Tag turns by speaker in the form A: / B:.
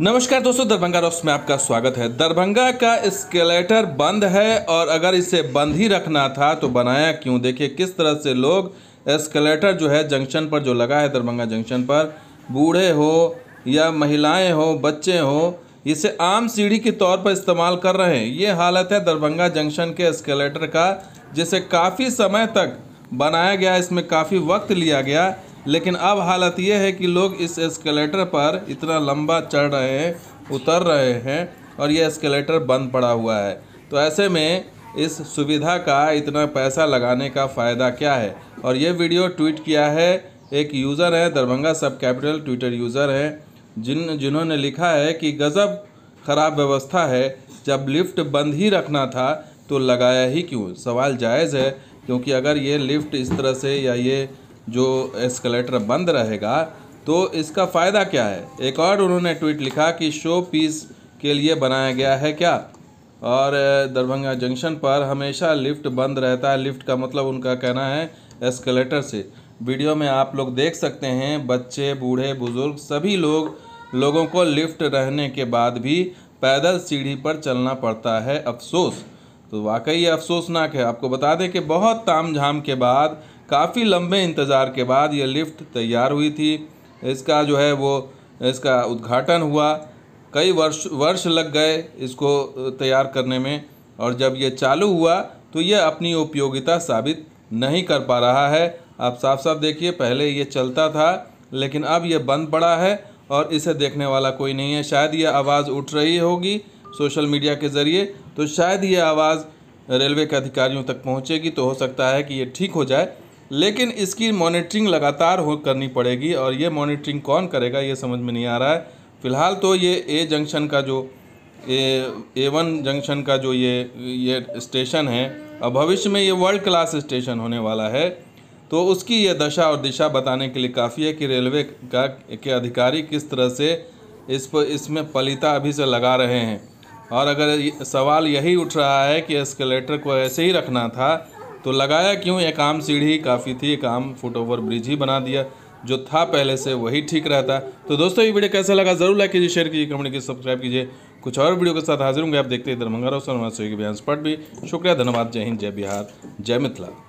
A: नमस्कार दोस्तों दरभंगा रॉक्स में आपका स्वागत है दरभंगा का स्केलेटर बंद है और अगर इसे बंद ही रखना था तो बनाया क्यों देखिए किस तरह से लोग एस्केलेटर जो है जंक्शन पर जो लगा है दरभंगा जंक्शन पर बूढ़े हो या महिलाएं हो बच्चे हो इसे आम सीढ़ी के तौर पर इस्तेमाल कर रहे हैं ये हालत है दरभंगा जंक्शन के एस्केलेटर का जिसे काफ़ी समय तक बनाया गया इसमें काफ़ी वक्त लिया गया लेकिन अब हालत यह है कि लोग इस एस्केलेटर पर इतना लंबा चढ़ रहे हैं उतर रहे हैं और यह एस्केलेटर बंद पड़ा हुआ है तो ऐसे में इस सुविधा का इतना पैसा लगाने का फ़ायदा क्या है और ये वीडियो ट्वीट किया है एक यूज़र है दरभंगा सब कैपिटल ट्विटर यूज़र है जिन जिन्होंने लिखा है कि गज़ब ख़राब व्यवस्था है जब लिफ्ट बंद ही रखना था तो लगाया ही क्यों सवाल जायज़ है क्योंकि अगर ये लिफ्ट इस तरह से या ये जो एस्केलेटर बंद रहेगा तो इसका फ़ायदा क्या है एक और उन्होंने ट्वीट लिखा कि शो पीस के लिए बनाया गया है क्या और दरभंगा जंक्शन पर हमेशा लिफ्ट बंद रहता है लिफ्ट का मतलब उनका कहना है एस्केलेटर से वीडियो में आप लोग देख सकते हैं बच्चे बूढ़े बुज़ुर्ग सभी लोग लोगों को लिफ्ट रहने के बाद भी पैदल सीढ़ी पर चलना पड़ता है अफसोस तो वाकई ये अफसोसनाक है आपको बता दें कि बहुत ताम झाम के बाद काफ़ी लंबे इंतज़ार के बाद यह लिफ्ट तैयार हुई थी इसका जो है वो इसका उद्घाटन हुआ कई वर्ष वर्ष लग गए इसको तैयार करने में और जब ये चालू हुआ तो ये अपनी उपयोगिता साबित नहीं कर पा रहा है आप साफ साफ देखिए पहले ये चलता था लेकिन अब ये बंद पड़ा है और इसे देखने वाला कोई नहीं है शायद ये आवाज़ उठ रही होगी सोशल मीडिया के ज़रिए तो शायद ये आवाज़ रेलवे के अधिकारियों तक पहुँचेगी तो हो सकता है कि ये ठीक हो जाए लेकिन इसकी मॉनिटरिंग लगातार हो करनी पड़ेगी और ये मॉनिटरिंग कौन करेगा ये समझ में नहीं आ रहा है फ़िलहाल तो ये ए जंक्शन का जो ए ए वन जंक्शन का जो ये ये स्टेशन है और भविष्य में ये वर्ल्ड क्लास स्टेशन होने वाला है तो उसकी ये दशा और दिशा बताने के लिए काफ़ी है कि रेलवे का के अधिकारी किस तरह से इस पर इसमें पलिता अभी से लगा रहे हैं और अगर सवाल यही उठ रहा है कि एस्केलेटर को ऐसे ही रखना था तो लगाया क्यों एक आम सीढ़ी काफ़ी थी एक आम फुट ओवर ब्रिज ही बना दिया जो था पहले से वही ठीक रहता तो दोस्तों ये वीडियो कैसा लगा जरूर लाइक कीजिए शेयर कीजिए कमेंट कीजिए सब्सक्राइब कीजिए कुछ और वीडियो के साथ हाजिर होंगे आप देखते हैं दरभंगा राव सर की बयान स्पॉट भी शुक्रिया धन्यवाद जय हिंद जय बिहार जय मिथिला